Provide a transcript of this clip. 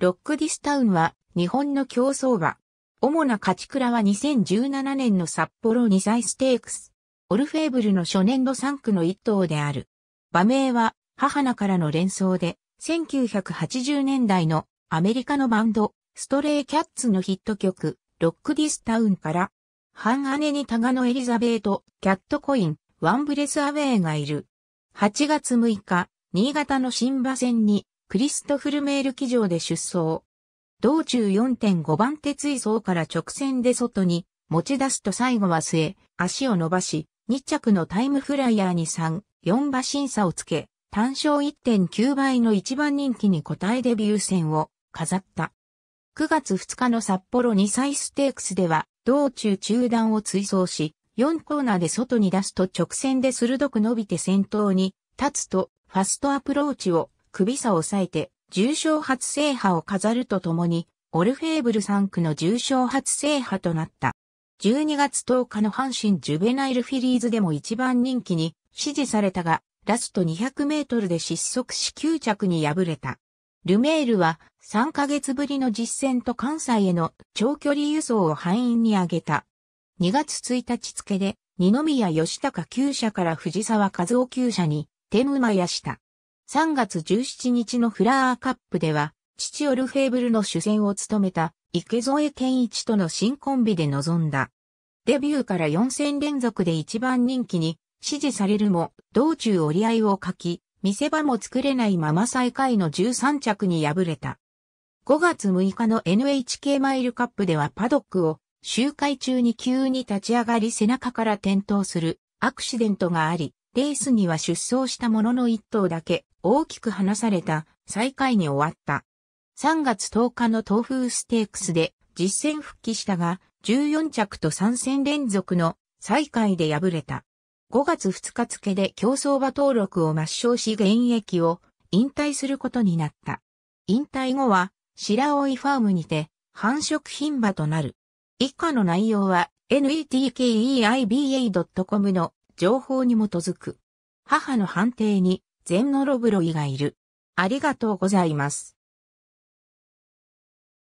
ロックディスタウンは日本の競争馬。主な勝ち倉は2017年の札幌2歳ステークス。オルフェーブルの初年度3区の1頭である。馬名は母名からの連想で、1980年代のアメリカのバンド、ストレイキャッツのヒット曲、ロックディスタウンから、半姉にタガノエリザベート、キャットコイン、ワンブレスアウェイがいる。8月6日、新潟の新馬戦にクリストフルメール機場で出走。道中4.5番手追走から直線で外に持ち出すと最後は末、足を伸ばし、2着のタイムフライヤーに3、4馬審査をつけ、単勝1.9倍の一番人気に応えデビュー戦を飾った。9月2日の札幌2歳ステークスでは、道中中段を追走し、4コーナーで外に出すと直線で鋭く伸びて先頭に立つと、ファストアプローチを首差を抑えて、重賞初制覇を飾るとともに、オルフェーブル3区の重賞初制覇となった。12月10日の阪神ジュベナイルフィリーズでも一番人気に支持されたが、ラスト200メートルで失速し9着に敗れた。ルメールは3ヶ月ぶりの実戦と関西への長距離輸送を敗因に挙げた。2月1日付で二宮義高厩舎から藤沢和夫厩舎に転馬やした。3月17日のフラーカップでは、父オルフェーブルの主戦を務めた池添健一との新コンビで臨んだ。デビューから4戦連続で一番人気に支持されるも、道中折り合いを書き、見せ場も作れないまま最下位の13着に敗れた。5月6日の NHK マイルカップではパドックを周回中に急に立ち上がり背中から転倒するアクシデントがあり、レースには出走したものの一頭だけ大きく離された最下位に終わった。3月10日の東風ステークスで実戦復帰したが14着と3戦連続の最下位で敗れた。5月2日付で競争馬登録を抹消し現役を引退することになった。引退後は白老ファームにて繁殖品馬となる。以下の内容は netkeibA.com の情報に基づく。母の判定に、全のロブロイがいる。ありがとうございます。